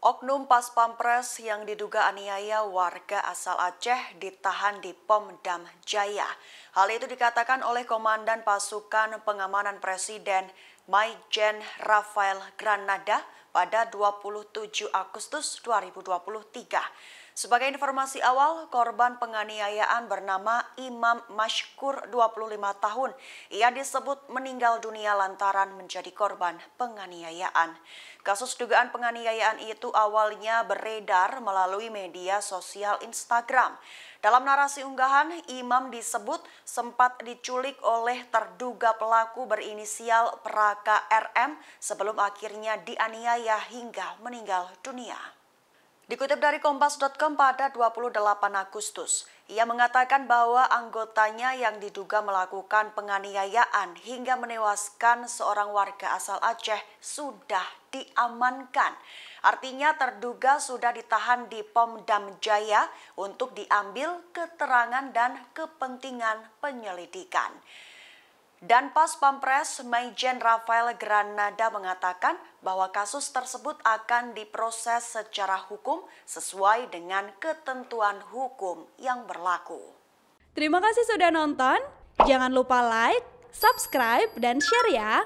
Oknum pas pampres yang diduga aniaya warga asal Aceh ditahan di Pomdam Jaya. Hal itu dikatakan oleh Komandan Pasukan Pengamanan Presiden Maijen Rafael Granada pada 27 Agustus 2023. Sebagai informasi awal, korban penganiayaan bernama Imam Mashkur 25 tahun. Ia disebut meninggal dunia lantaran menjadi korban penganiayaan. Kasus dugaan penganiayaan itu awalnya beredar melalui media sosial Instagram. Dalam narasi unggahan, Imam disebut sempat diculik oleh terduga pelaku berinisial Praka RM sebelum akhirnya dianiaya hingga meninggal dunia. Dikutip dari Kompas.com pada 28 Agustus, ia mengatakan bahwa anggotanya yang diduga melakukan penganiayaan hingga menewaskan seorang warga asal Aceh sudah diamankan. Artinya terduga sudah ditahan di Pom Dam Jaya untuk diambil keterangan dan kepentingan penyelidikan. Dan pas Pampres, Mayjen Rafael Granada mengatakan bahwa kasus tersebut akan diproses secara hukum sesuai dengan ketentuan hukum yang berlaku. Terima kasih sudah nonton. Jangan lupa like, subscribe, dan share ya.